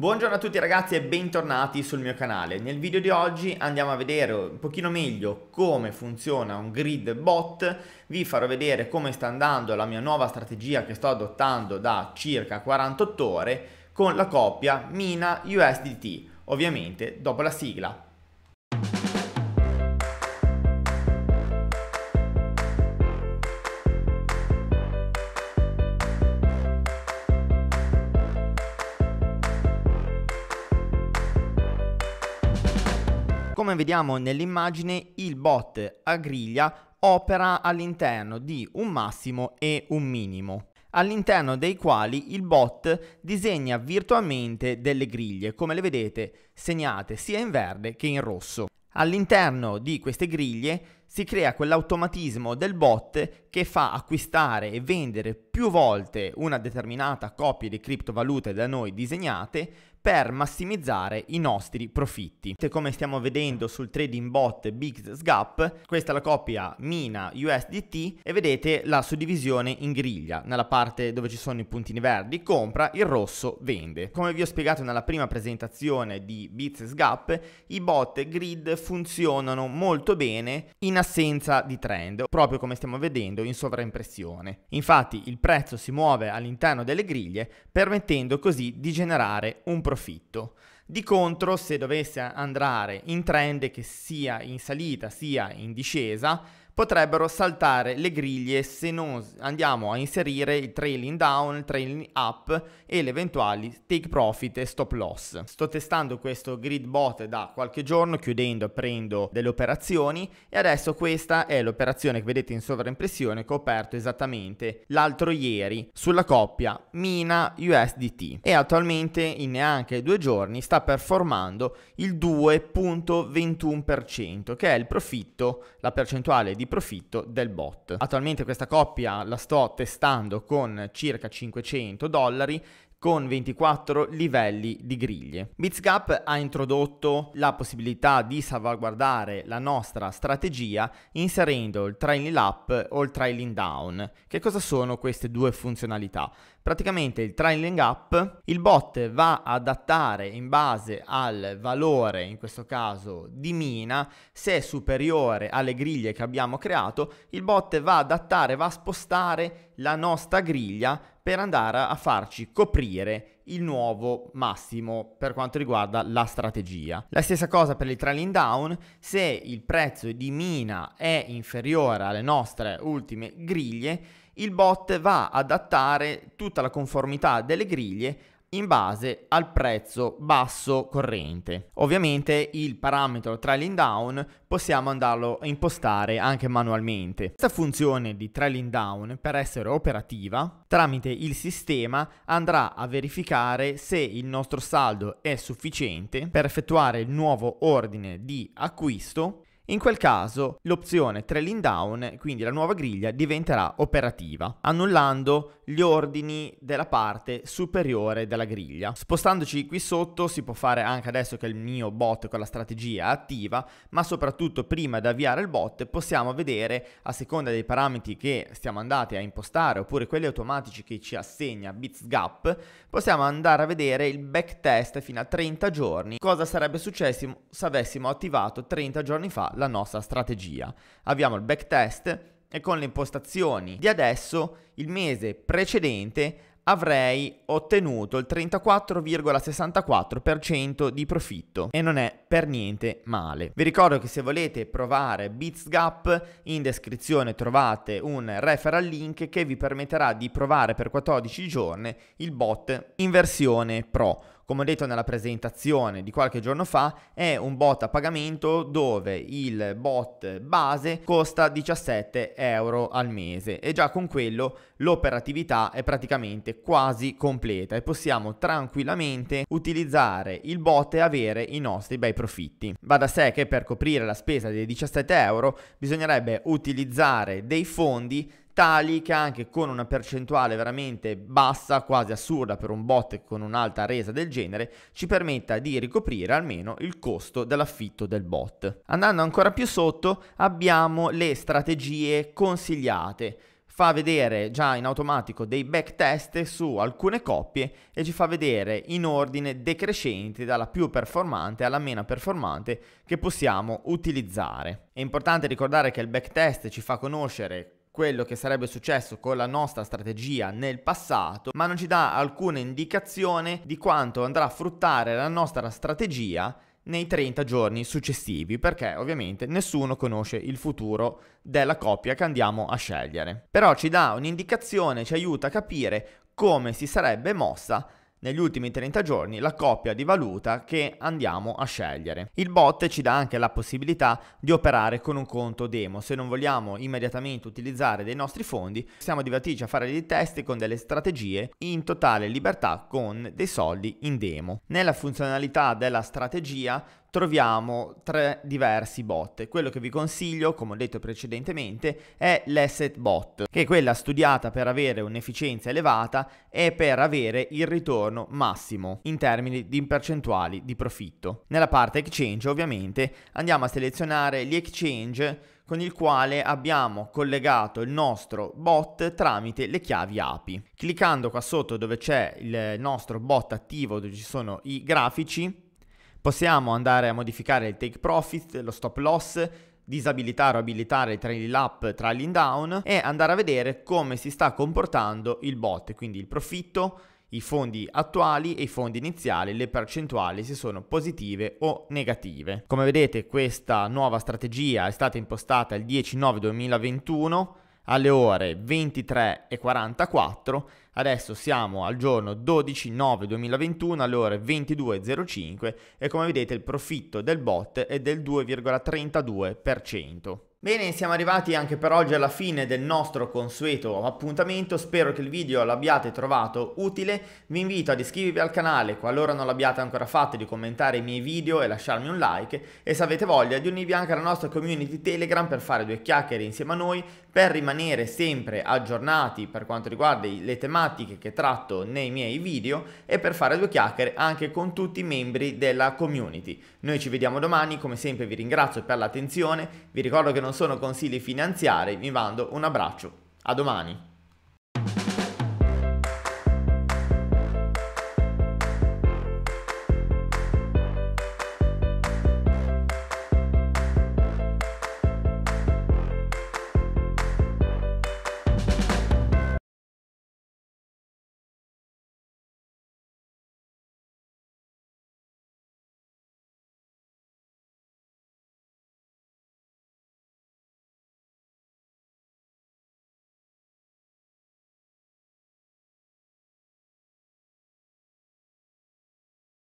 Buongiorno a tutti ragazzi e bentornati sul mio canale. Nel video di oggi andiamo a vedere un pochino meglio come funziona un grid bot, vi farò vedere come sta andando la mia nuova strategia che sto adottando da circa 48 ore con la coppia Mina USDT, ovviamente dopo la sigla. Come vediamo nell'immagine, il bot a griglia opera all'interno di un massimo e un minimo all'interno dei quali il bot disegna virtualmente delle griglie, come le vedete segnate sia in verde che in rosso. All'interno di queste griglie si crea quell'automatismo del bot che fa acquistare e vendere più volte una determinata coppia di criptovalute da noi disegnate per massimizzare i nostri profitti. Come stiamo vedendo sul trading bot BixSGAP, questa è la coppia Mina USDT e vedete la suddivisione in griglia, nella parte dove ci sono i puntini verdi compra, il rosso vende. Come vi ho spiegato nella prima presentazione di BixSGAP, i bot grid funzionano molto bene in assenza di trend, proprio come stiamo vedendo in sovraimpressione. Infatti il prezzo si muove all'interno delle griglie permettendo così di generare un profitto. Di contro, se dovesse andare in trend che sia in salita sia in discesa, potrebbero saltare le griglie se non andiamo a inserire il trailing down, il trailing up e le eventuali take profit e stop loss. Sto testando questo grid bot da qualche giorno, chiudendo e prendo delle operazioni e adesso questa è l'operazione che vedete in sovraimpressione che ho aperto esattamente l'altro ieri sulla coppia Mina USDT e attualmente in neanche due giorni sta performando il 2.21% che è il profitto, la percentuale di profitto del bot. Attualmente questa coppia la sto testando con circa 500 dollari, con 24 livelli di griglie. Bitsgap ha introdotto la possibilità di salvaguardare la nostra strategia inserendo il trailing up o il trailing down. Che cosa sono queste due funzionalità? Praticamente il trailing up, il bot va ad adattare in base al valore, in questo caso di mina, se è superiore alle griglie che abbiamo creato, il bot va ad adattare, va a spostare la nostra griglia per andare a farci coprire il nuovo massimo per quanto riguarda la strategia. La stessa cosa per il trailing down, se il prezzo di mina è inferiore alle nostre ultime griglie, il bot va ad adattare tutta la conformità delle griglie in base al prezzo basso corrente. Ovviamente il parametro trailing down possiamo andarlo a impostare anche manualmente. Questa funzione di trailing down per essere operativa tramite il sistema andrà a verificare se il nostro saldo è sufficiente per effettuare il nuovo ordine di acquisto in quel caso l'opzione trailing down, quindi la nuova griglia, diventerà operativa, annullando gli ordini della parte superiore della griglia. Spostandoci qui sotto si può fare anche adesso che il mio bot con la strategia è attiva, ma soprattutto prima di avviare il bot possiamo vedere a seconda dei parametri che stiamo andati a impostare oppure quelli automatici che ci assegna BitsGap, possiamo andare a vedere il backtest fino a 30 giorni, cosa sarebbe successo se avessimo attivato 30 giorni fa la nostra strategia. Abbiamo il backtest e con le impostazioni di adesso, il mese precedente, avrei ottenuto il 34,64% di profitto e non è per niente male. Vi ricordo che se volete provare BitsGap in descrizione trovate un referral link che vi permetterà di provare per 14 giorni il bot in versione pro come ho detto nella presentazione di qualche giorno fa, è un bot a pagamento dove il bot base costa 17 euro al mese e già con quello l'operatività è praticamente quasi completa e possiamo tranquillamente utilizzare il bot e avere i nostri bei profitti. Va da sé che per coprire la spesa dei 17 euro bisognerebbe utilizzare dei fondi tali che anche con una percentuale veramente bassa, quasi assurda per un bot con un'alta resa del genere, ci permetta di ricoprire almeno il costo dell'affitto del bot. Andando ancora più sotto abbiamo le strategie consigliate fa vedere già in automatico dei backtest su alcune coppie e ci fa vedere in ordine decrescente dalla più performante alla meno performante che possiamo utilizzare. È importante ricordare che il backtest ci fa conoscere quello che sarebbe successo con la nostra strategia nel passato, ma non ci dà alcuna indicazione di quanto andrà a fruttare la nostra strategia nei 30 giorni successivi, perché ovviamente nessuno conosce il futuro della coppia che andiamo a scegliere. Però ci dà un'indicazione, ci aiuta a capire come si sarebbe mossa negli ultimi 30 giorni la coppia di valuta che andiamo a scegliere. Il bot ci dà anche la possibilità di operare con un conto demo, se non vogliamo immediatamente utilizzare dei nostri fondi, siamo divertiti a fare dei test con delle strategie in totale libertà con dei soldi in demo. Nella funzionalità della strategia troviamo tre diversi bot. Quello che vi consiglio, come ho detto precedentemente, è l'asset bot, che è quella studiata per avere un'efficienza elevata e per avere il ritorno massimo in termini di percentuali di profitto. Nella parte exchange ovviamente andiamo a selezionare gli exchange con il quale abbiamo collegato il nostro bot tramite le chiavi API. Cliccando qua sotto dove c'è il nostro bot attivo, dove ci sono i grafici, Possiamo andare a modificare il take profit, lo stop loss, disabilitare o abilitare il trailing up, trailing down e andare a vedere come si sta comportando il bot, quindi il profitto, i fondi attuali e i fondi iniziali, le percentuali se sono positive o negative. Come vedete questa nuova strategia è stata impostata il 10-9-2021 alle ore 23.44, adesso siamo al giorno 12.9.2021 alle ore 22.05 e come vedete il profitto del bot è del 2,32%. Bene, siamo arrivati anche per oggi alla fine del nostro consueto appuntamento, spero che il video l'abbiate trovato utile, vi invito ad iscrivervi al canale qualora non l'abbiate ancora fatto, di commentare i miei video e lasciarmi un like e se avete voglia di unirvi anche alla nostra community Telegram per fare due chiacchiere insieme a noi, per rimanere sempre aggiornati per quanto riguarda le tematiche che tratto nei miei video e per fare due chiacchiere anche con tutti i membri della community. Noi ci vediamo domani, come sempre vi ringrazio per l'attenzione, vi ricordo che non non sono consigli finanziari, vi mando un abbraccio. A domani.